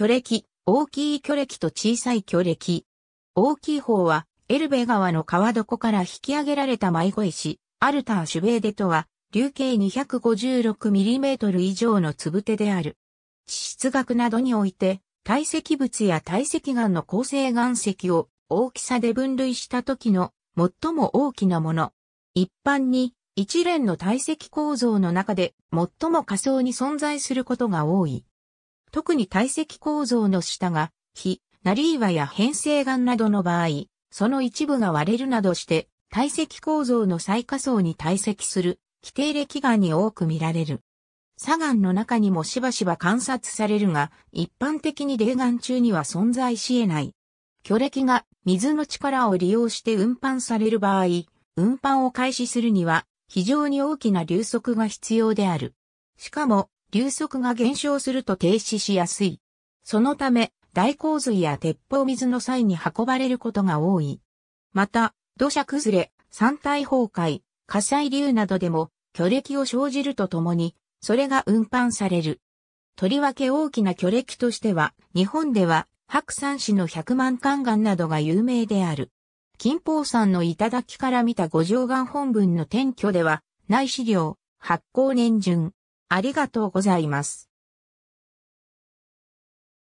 巨歴、大きい巨歴と小さい巨歴。大きい方は、エルベ川の川床から引き上げられた迷子石、アルター・シュベーデとは、流径 256mm 以上の粒手である。地質学などにおいて、堆積物や堆積岩の構成岩石を大きさで分類した時の最も大きなもの。一般に一連の堆積構造の中で最も仮想に存在することが多い。特に体積構造の下が、非、なり岩や変成岩などの場合、その一部が割れるなどして、体積構造の最下層に堆積する、規定歴岩に多く見られる。砂岩の中にもしばしば観察されるが、一般的に霊岩中には存在し得ない。巨礫が水の力を利用して運搬される場合、運搬を開始するには非常に大きな流速が必要である。しかも流速が減少すると停止しやすい。そのため、大洪水や鉄砲水の際に運ばれることが多い。また、土砂崩れ、山体崩壊、火災流などでも、巨歴を生じるとともに、それが運搬される。とりわけ大きな巨歴としては、日本では、白山市の百万観岩などが有名である。金峰山の頂から見た五条岩本文の転居では、内資料、発行年順、ありがとうございます。